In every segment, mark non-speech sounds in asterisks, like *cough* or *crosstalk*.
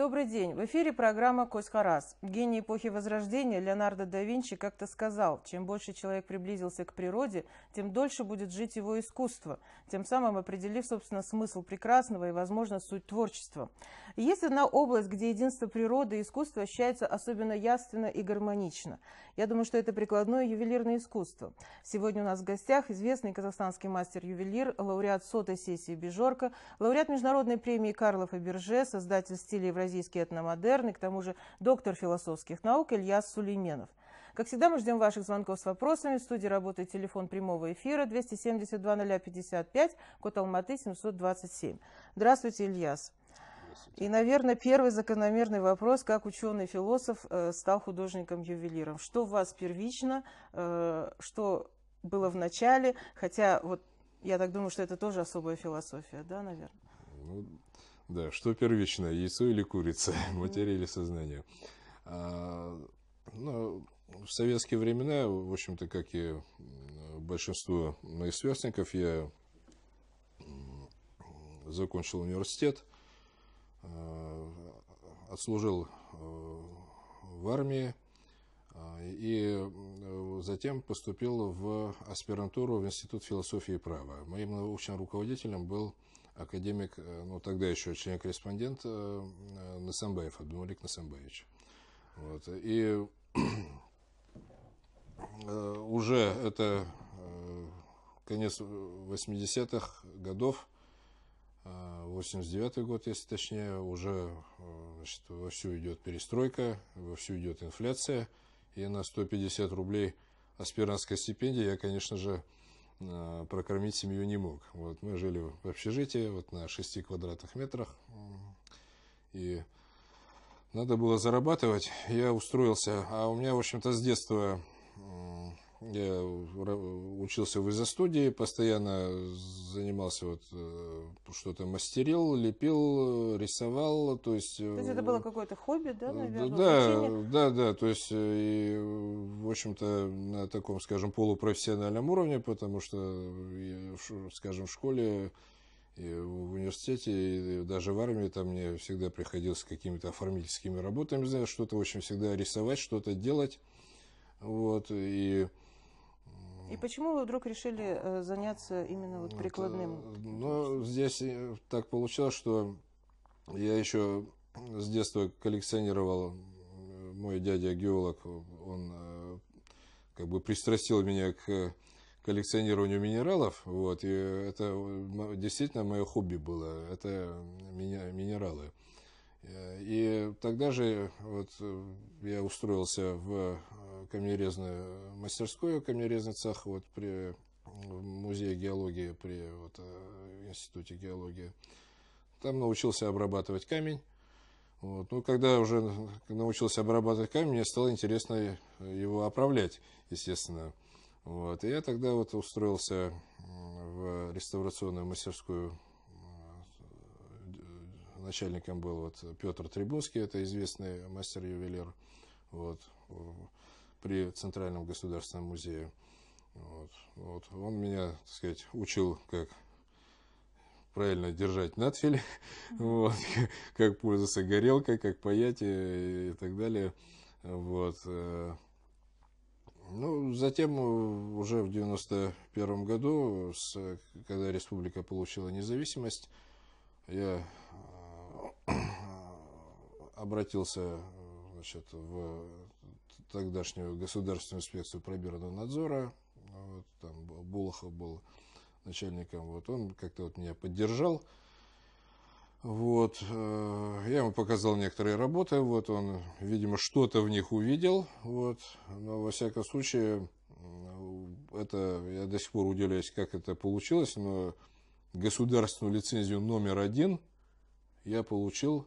Добрый день. В эфире программа «Косхарас». Гений эпохи Возрождения Леонардо да Винчи как-то сказал, чем больше человек приблизился к природе, тем дольше будет жить его искусство, тем самым определив, собственно, смысл прекрасного и, возможно, суть творчества. И есть одна область, где единство природы и искусства ощущается особенно ясно и гармонично. Я думаю, что это прикладное ювелирное искусство. Сегодня у нас в гостях известный казахстанский мастер-ювелир, лауреат сотой сессии «Бижорка», лауреат международной премии Карлов и Берже, создатель стиля евразийского евразийский этномодерн и к тому же доктор философских наук Ильяс Сулейменов. Как всегда, мы ждем ваших звонков с вопросами. В студии работает телефон прямого эфира 272-055, код Алматы 727. Здравствуйте, Ильяс. И, наверное, первый закономерный вопрос, как ученый-философ э, стал художником-ювелиром. Что у вас первично, э, что было в начале, хотя вот я так думаю, что это тоже особая философия, да, наверное? Ну, да, что первичное, яйцо или курица, *laughs* материя или сознание. А, ну, в советские времена, в общем-то, как и большинство моих сверстников, я закончил университет, а, отслужил э, в армии а, и э, затем поступил в аспирантуру в Институт философии и права. Моим научным руководителем был академик, э, ну тогда еще член-корреспондент э, э, Насамбаев, Абдумалик Насамбаевич. Вот. И уже это конец 80-х годов, 89-й год, если точнее, уже значит, вовсю идет перестройка, вовсю идет инфляция. И на 150 рублей аспирантская стипендия я, конечно же, а, прокормить семью не мог. Вот мы жили в общежитии, вот на 6 квадратных метрах, и надо было зарабатывать. Я устроился, а у меня, в общем-то, с детства я учился в изо-студии, постоянно занимался, вот, э, что-то мастерил, лепил, рисовал, то есть... Э, то есть это было какое-то хобби, да, э, наверное? Да, да, да, то есть, и, в общем-то, на таком, скажем, полупрофессиональном уровне, потому что, скажем, в школе и в университете, и даже в армии там мне всегда приходилось какими-то оформительскими работами, знаешь, что-то, в общем, всегда рисовать, что-то делать. Вот, и и почему вы вдруг решили э, заняться именно вот э, прикладным? ну, здесь э, так получилось, что я еще с детства коллекционировал. Мой дядя геолог, он как бы пристрастил меня к коллекционированию минералов. Вот, и это действительно мое хобби было. Это минералы. И тогда же вот, я устроился в камнерезную э, мастерскую, э, камнерезный цех вот при э, музее геологии, при вот, институте геологии. Там научился обрабатывать камень. Вот. Ну, когда уже научился обрабатывать камень, мне стало интересно его оправлять, естественно. Вот. И я тогда вот устроился в реставрационную мастерскую. Начальником был вот Петр Трибунский, это известный мастер-ювелир. Вот при Центральном государственном музее. Вот, вот. Он меня, так сказать, учил, как правильно держать надфиль, *laughs* вот, *laughs* как пользоваться горелкой, как паять и, э, и так далее. Вот. Э, ну, затем э, уже в 91 году, с, когда республика получила независимость, я *clears throat* обратился значит, в тогдашнюю государственную инспекцию пробирного надзора, вот, там Болохов был начальником, вот он как-то вот меня поддержал, вот, э, я ему показал некоторые работы, вот он, видимо, что-то в них увидел, вот, но во всяком случае, это, я до сих пор удивляюсь, как это получилось, но государственную лицензию номер один я получил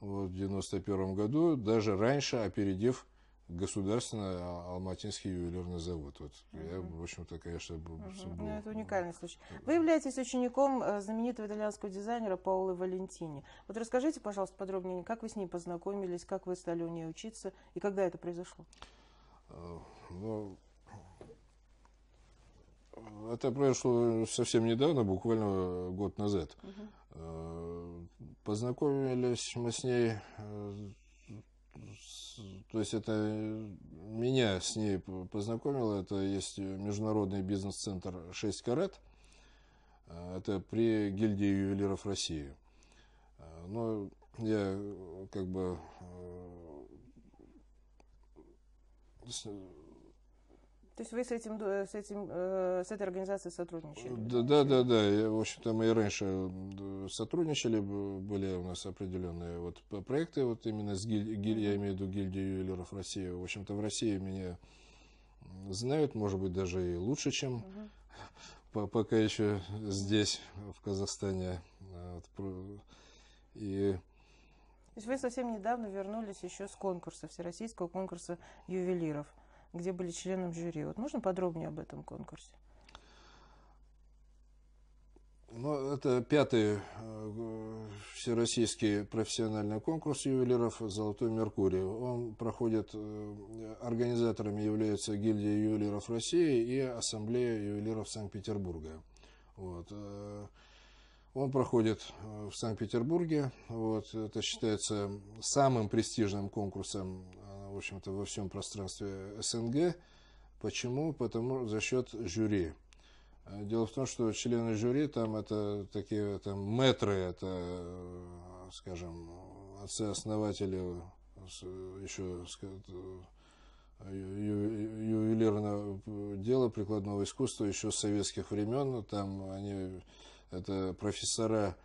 вот, в 91 году, даже раньше опередив государственный а, Алматинский ювелирный завод. Вот угу. я, в общем-то, конечно, угу. был... Ну, это уникальный случай. Вы являетесь учеником э, знаменитого итальянского дизайнера Паолы Валентини. Вот расскажите, пожалуйста, подробнее, как вы с ней познакомились, как вы стали у нее учиться и когда это произошло? А, ну, это произошло совсем недавно, буквально год назад. Угу. Познакомились мы с ней э, то есть это э, меня с ней познакомило, это есть международный бизнес-центр 6 карет, э, это при гильдии ювелиров России. Э, но я как бы то есть вы с этим, э, с этим, э, с этой организацией сотрудничали? Да, да, да, да. Я, в общем-то, мы и раньше э, сотрудничали, были у нас определенные вот проекты, вот именно с гиль, гиль, я имею в виду гильдию ювелиров России. В общем-то, в России меня знают, может быть, даже и лучше, чем угу. пока еще здесь, в Казахстане. А, и то есть вы совсем недавно вернулись еще с конкурса, всероссийского конкурса ювелиров где были членом жюри. Вот можно подробнее об этом конкурсе? Ну, это пятый э, всероссийский профессиональный конкурс ювелиров «Золотой Меркурий». Он проходит, э, организаторами являются гильдия ювелиров России и Ассамблея ювелиров Санкт-Петербурга. Вот. Э, он проходит в Санкт-Петербурге. Вот. Это считается самым престижным конкурсом в общем-то, во всем пространстве СНГ. Почему? Потому за счет жюри. Э, дело в том, что члены жюри там это такие это метры, э, это, скажем, отцы-основатели э, еще сказать, ювелирного дела, прикладного искусства еще с советских времен. Там они, это профессора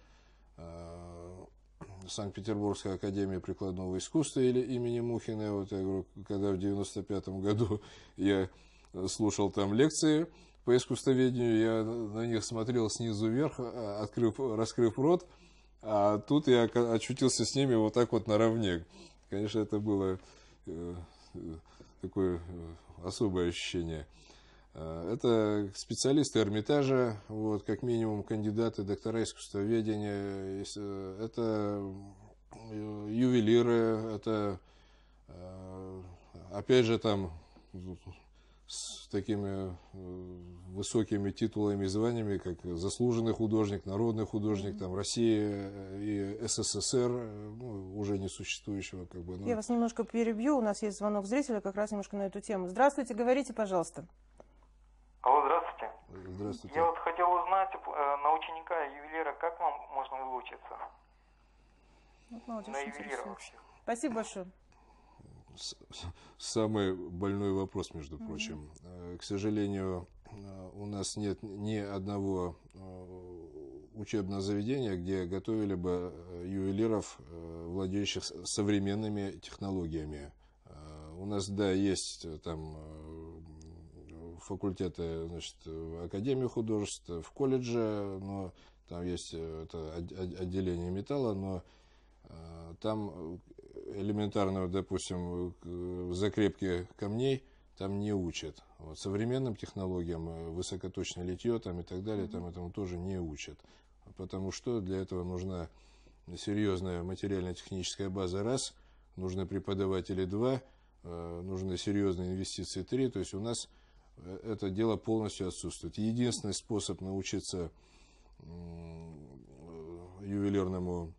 Санкт-Петербургская академия прикладного искусства или имени Мухина. Вот я говорю, когда в 95 году *laughs* я слушал там лекции по искусствоведению, я на них смотрел снизу вверх, а, открыв, раскрыв рот, а тут я очутился с ними вот так вот наравне. Конечно, это было э, э, такое э, особое ощущение. Э, это специалисты Эрмитажа, вот, как минимум кандидаты доктора искусствоведения, э, э, это ювелиры, это, опять же, там с такими высокими титулами и званиями, как заслуженный художник, народный художник, там Россия и СССР, ну, уже не существующего. Как бы, но... Я вас немножко перебью, у нас есть звонок зрителя как раз немножко на эту тему. Здравствуйте, говорите, пожалуйста. Здравствуйте. Я вот хотел узнать э, на ученика ювелира, как вам можно выучиться? Вот ну, на ювелира вообще. Спасибо большое. Самый больной вопрос, между прочим. mm К сожалению, э, у нас нет ни одного учебного заведения, где готовили бы ювелиров, владеющих современными технологиями. У нас, да, есть там факультеты, значит, в Академию художеств, в колледже, но там есть э, это отделение металла, но э, там элементарного, допустим, закрепки камней там не учат. Вот, современным технологиям, э, высокоточное литье там и так далее, там этому тоже не учат. Потому что для этого нужна серьезная материально-техническая база раз, нужны преподаватели два, нужны серьезные инвестиции три. То есть у нас это дело полностью отсутствует. Единственный способ научиться э, ювелирному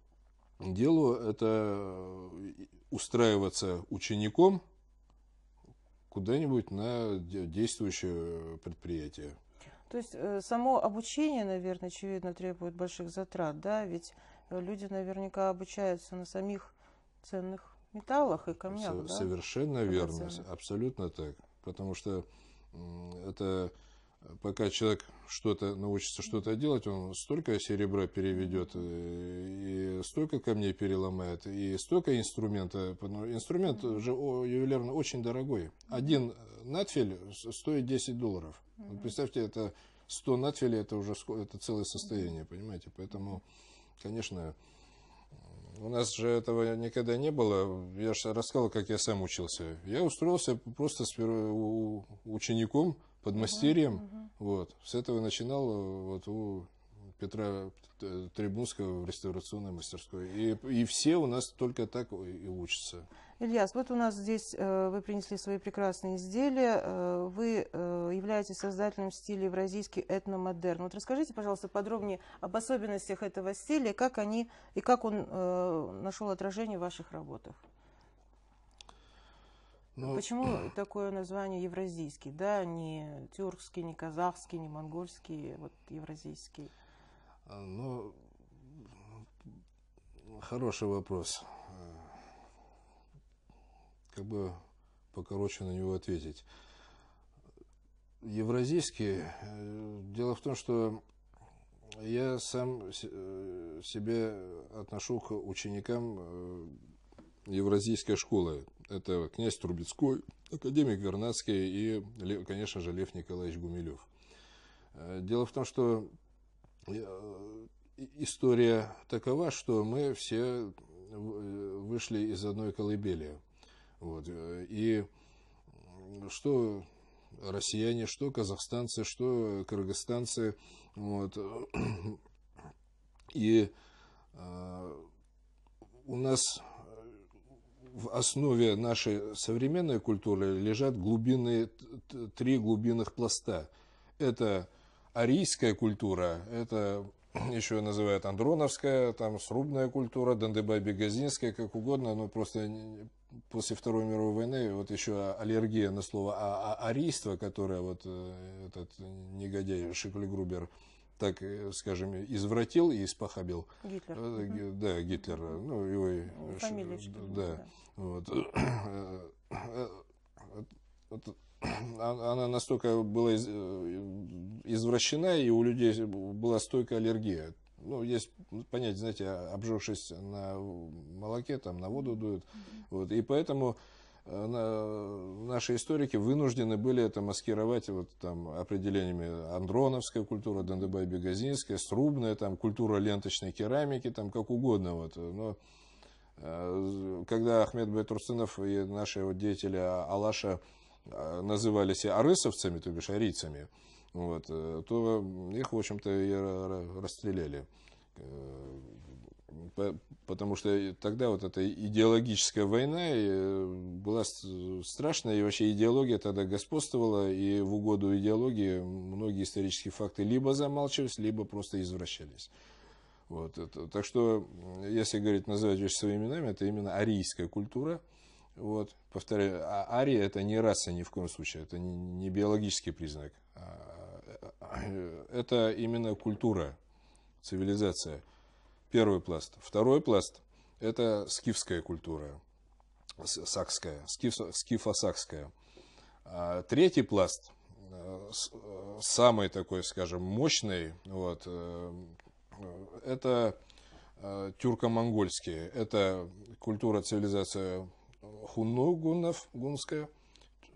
делу – это э, устраиваться учеником куда-нибудь на действующее предприятие. То есть э, само обучение, наверное, очевидно, требует больших затрат, да? Ведь люди наверняка обучаются на самих ценных металлах и камнях, Со- да? Совершенно верно, абсолютно так. Потому что это э, пока человек что-то научится что-то делать, он столько серебра переведет, э, и столько камней переломает, и столько инструмента. Ну, инструмент же ювелирно очень дорогой. Один надфель стоит 10 долларов. представьте, это 100 надфелей это уже это целое состояние, понимаете? Поэтому, конечно, у нас же этого никогда не было. Я же рассказал, как я сам учился. Я устроился просто учеником, подмастерьем. Угу, угу. Вот. С этого начинал э, вот у Петра Требунского в реставрационной мастерской. И, и все у нас только так и учатся. Ильяс, вот у нас здесь э, вы принесли свои прекрасные изделия. Э, вы э, являетесь создателем стиля евразийский этномодерн. Вот расскажите, пожалуйста, подробнее об особенностях этого стиля, как они и как он нашел отражение в ваших работах. Ну, Почему *clears throat* такое название евразийский, да, не тюркский, не казахский, не монгольский, вот евразийский? А, ну, хороший вопрос как бы покороче на него ответить. Евразийский. Э, дело в том, что я сам э, себе отношу к ученикам э, евразийской школы. Это князь Трубецкой, академик Вернадский и, конечно же, Лев Николаевич Гумилев. Дело в том, что история такова, что мы все вышли из одной колыбели. Вот. И что россияне, что казахстанцы, что кыргызстанцы. Вот. И э, у нас в основе нашей современной культуры лежат глубины, три глубинных пласта. Это арийская культура, это *clears throat* еще называют Андроновская, там срубная культура, Дандебай Бегазинская, как угодно, но просто после Второй мировой войны вот еще а, аллергия на слово а а арийство, которое вот э, этот негодяй Шикль так э, скажем, извратил и испохабил. Гитлер. Э, да, Гитлер. Ну, его... Ну, Фамилия. Да. да. Вот. *clears throat* *clears throat* она настолько была э, извращена, и у людей была стойкая аллергия. Ну, есть понятие, знаете, обжегшись на молоке, там, на воду дуют. Вот, и поэтому э, наши историки вынуждены были это маскировать вот, там, определениями андроновская культура, Дендебай-Бегазинская, срубная, там, культура ленточной керамики, там, как угодно. Вот. Но э, когда Ахмед Байтурсынов и наши вот деятели а Алаша а, назывались себя арысовцами, то бишь арийцами, вот, э, то э, их, в общем-то, и расстреляли. Э, потому что тогда вот эта идеологическая война была страшная, и вообще идеология тогда господствовала, и в угоду идеологии многие исторические факты либо замалчивались, либо просто извращались. Вот это. Так что, если говорить, называть вещи своими именами, это именно арийская культура – вот, повторяю, а ария это не раса ни в коем случае, это не, не биологический признак. А, а, это именно культура, цивилизация. Первый пласт. Второй пласт – это скифская культура, сакская, скиф, скифосакская. А третий пласт, э, самый такой, скажем, мощный, вот, э, э, это тюрко-монгольские. Это культура, цивилизация хуногунов, гунская,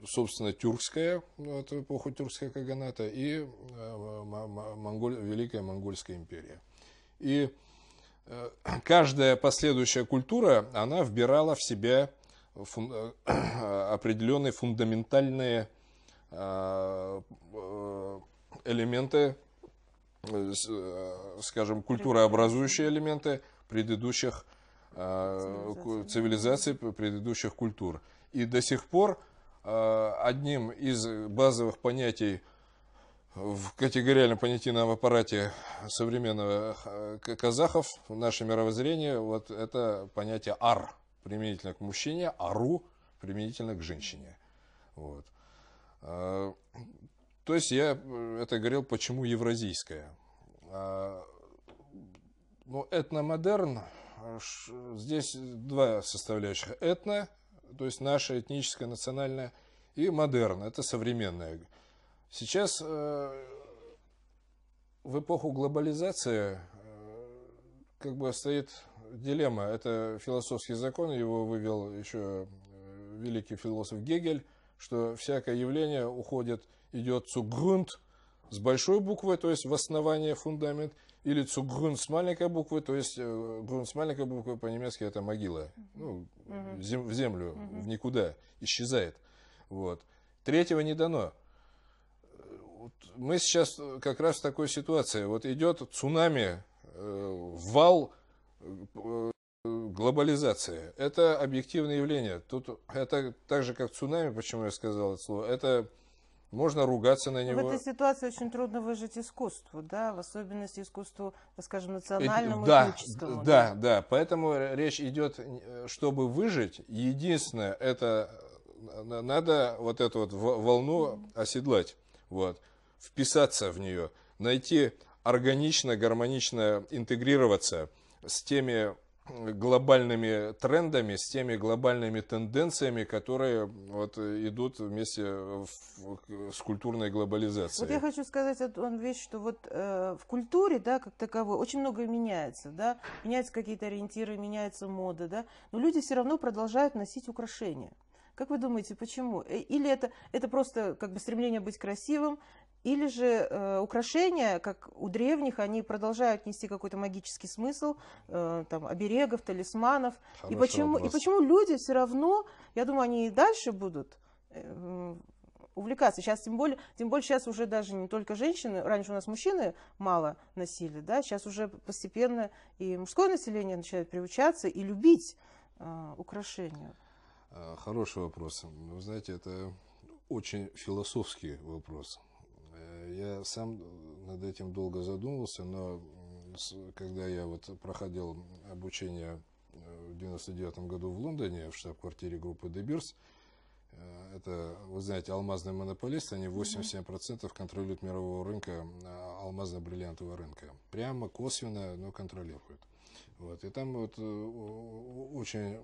собственно, тюркская, ну, это в эпоху тюркского каганата, и э, монголь, Великая Монгольская империя. И э, *clears throat* каждая последующая культура, она вбирала в себя фун, э, *clears throat* определенные фундаментальные элементы, скажем, культурообразующие элементы предыдущих Э, цивилизации, цивилизации предыдущих культур. И до сих пор э, одним из базовых понятий в категориальном понятийном аппарате современного э, казахов в наше мировоззрение вот это понятие ар применительно к мужчине, ару применительно к женщине. Вот. То есть я это говорил, почему евразийская. Но ну, этномодерн а здесь два составляющих. Этно, то есть наша этническая национальная и модерн, это современная. Сейчас э, в эпоху глобализации э, как бы стоит дилемма. Это философский закон, его вывел еще э, великий философ Гегель, что всякое явление уходит, идет цугрунт с большой буквы, то есть в основание, фундамент – или цугрун с маленькой буквы, то есть грунт э, с маленькой буквы по-немецки это могила, ну, в землю, в никуда, исчезает. Вот. Третьего не дано. Мы сейчас э, как раз в такой ситуации. Вот идет цунами, э, вал глобализации. Это объективное явление. Тут это так же, как цунами, почему я сказал это слово, это можно ругаться на него. В этой ситуации очень трудно выжить искусству, да, в особенности искусству, скажем, э, национальному, да, этническому. Э, да, да, да, поэтому речь идет, э, чтобы выжить, единственное, это надо вот эту вот волну оседлать, вот, вписаться в нее, найти органично, гармонично интегрироваться с теми глобальными трендами, с теми глобальными тенденциями, которые вот идут вместе в, с культурной глобализацией. Вот я хочу сказать одну вещь, что вот э, в культуре, да, как таковой, очень многое меняется, да, меняются какие-то ориентиры, меняется мода, да, но люди все равно продолжают носить украшения. Как вы думаете, почему? Э, или это, это просто как бы стремление быть красивым, или же э, украшения, как у древних, они продолжают нести какой-то магический смысл, э, там, оберегов, талисманов. и почему, и почему люди все равно, я думаю, они и дальше будут э, увлекаться. Сейчас тем более, тем более сейчас уже даже не только женщины, раньше у нас мужчины мало носили, да, сейчас уже постепенно и мужское население начинает приучаться и любить а, э, украшения. Хороший вопрос. Вы знаете, это очень философский вопрос. Я сам э, над этим долго задумывался, но когда я вот проходил обучение э, в 99 году в Лондоне, в штаб-квартире группы Дебирс, э, это, вы знаете, алмазный монополист, они 87% контролируют мирового рынка, а алмазно-бриллиантового рынка. Прямо, косвенно, но контролируют. Вот. И там вот очень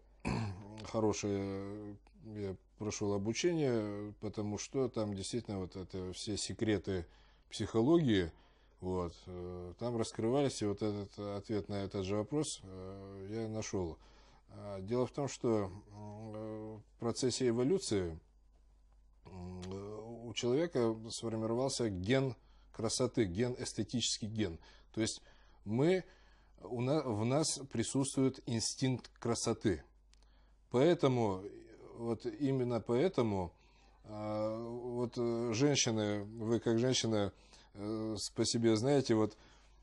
хорошее э, я прошел обучение, потому что там действительно вот это все секреты психологии, вот, э, там раскрывались, и вот этот ответ на этот же вопрос э, я нашел. А, дело в том, что в процессе эволюции у человека сформировался ген красоты, ген эстетический ген. То есть мы, у нас, в нас присутствует инстинкт красоты – Поэтому, вот именно поэтому, а, вот э, женщины, вы как женщина э, по себе знаете, вот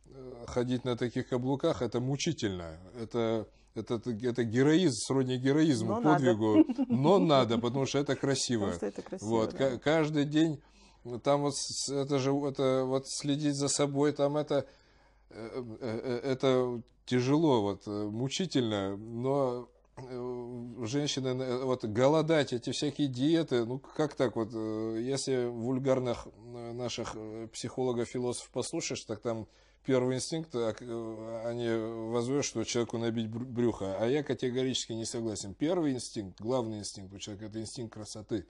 э, ходить на таких каблуках это мучительно, это это, это героизм, сродни героизму, но подвигу, надо. но надо, потому что это красиво. Потому что это красиво вот, да. каждый день там вот это же это вот следить за собой, там это это тяжело, вот мучительно, но Э, женщины э, вот голодать эти всякие диеты ну как так вот э, если вульгарных наших психологов философов послушаешь так там первый инстинкт а, они возводят что человеку набить брюха а я категорически не согласен первый инстинкт главный инстинкт у человека это инстинкт красоты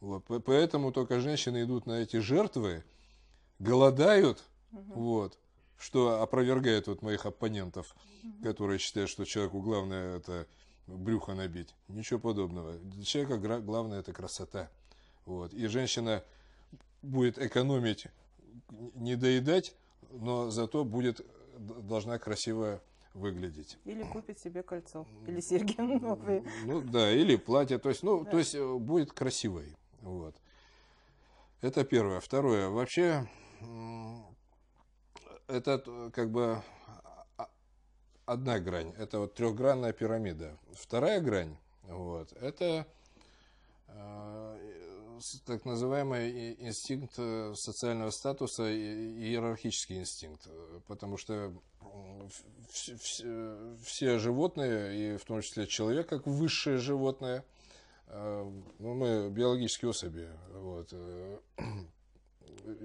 вот поэтому только женщины идут на эти жертвы голодают угу. вот что опровергает вот моих оппонентов, которые считают, что человеку главное это брюхо набить. Ничего подобного. Для человека главное это красота. Вот. И женщина будет экономить, не доедать, но зато будет должна красиво выглядеть. Или купит себе кольцо, или серьги новые. Ну да, или платье, то есть, ну, да. то есть э, будет красивой. Вот. Это первое. Второе. Вообще, это э, как бы одна грань, это вот трехгранная пирамида. Вторая грань, вот, это э, так называемый инстинкт э, социального статуса, иерархический инстинкт, потому что все, животные, и в том числе человек, как высшее животное, э, ну, мы биологические особи, вот,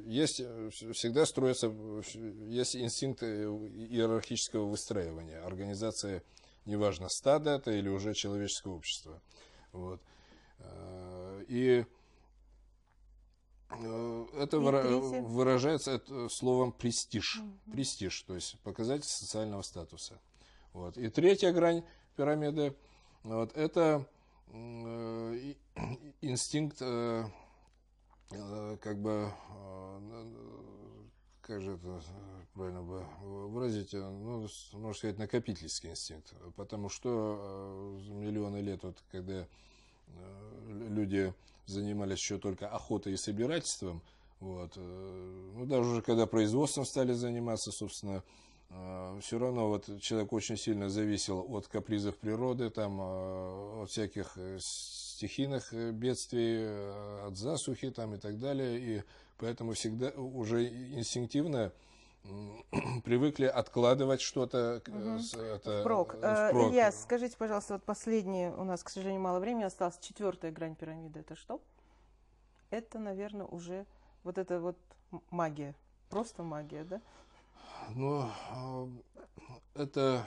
есть, э, всегда строится, э, есть инстинкт иерархического выстраивания, организации, неважно, стада это или уже человеческое общество. Вот. Э, и это выра- выражается словом престиж. Угу. Престиж, то есть показатель социального статуса. Вот. И третья грань пирамиды вот, это *clears throat* инстинкт Э, как бы, э, ну, ну, как же это э, правильно бы выразить, ну, можно сказать, накопительский инстинкт. Потому что миллионы лет, вот, когда люди занимались еще только охотой и собирательством, вот, ну, даже уже когда производством стали заниматься, собственно, все равно вот человек очень сильно зависел от капризов природы, там, от всяких стихийных э, бедствий, э, от засухи там и так далее. И поэтому всегда э, уже инстинктивно *clears throat* привыкли откладывать что-то угу. это, впрок. впрок. Илья, скажите, пожалуйста, вот последнее, у нас, к сожалению, мало времени осталось, четвертая грань пирамиды, это что? Это, наверное, уже вот это вот магия, просто магия, да? Ну, это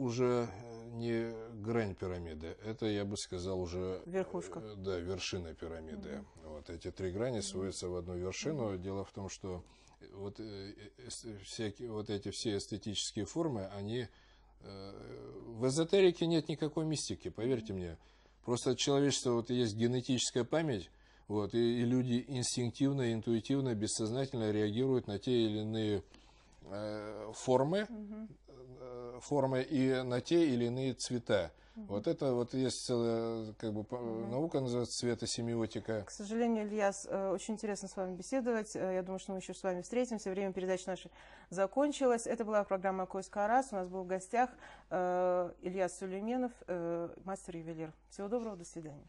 уже э, не грань пирамиды, это, я бы сказал, уже... Э, Верхушка. Да, вершина пирамиды. Mm -hmm. Вот эти три грани сводятся в одну вершину. Дело в том, что э, вот, всякие, вот эти все эстетические формы, они... В эзотерике нет никакой мистики, поверьте мне. Просто человечество, вот есть генетическая память, вот, и, и люди инстинктивно, интуитивно, бессознательно реагируют на те или иные э, формы, угу. Э, формы и на те или иные цвета. Угу. Вот это вот есть целая как бы, угу. наука, называется цветосемиотика. К сожалению, Ильяс, э, очень интересно с вами беседовать. Э, я думаю, что мы еще с вами встретимся. Время передачи нашей закончилось. Это была программа «Койска раз». У нас был в гостях Ильяс Сулейменов, мастер-ювелир. Всего доброго, до свидания.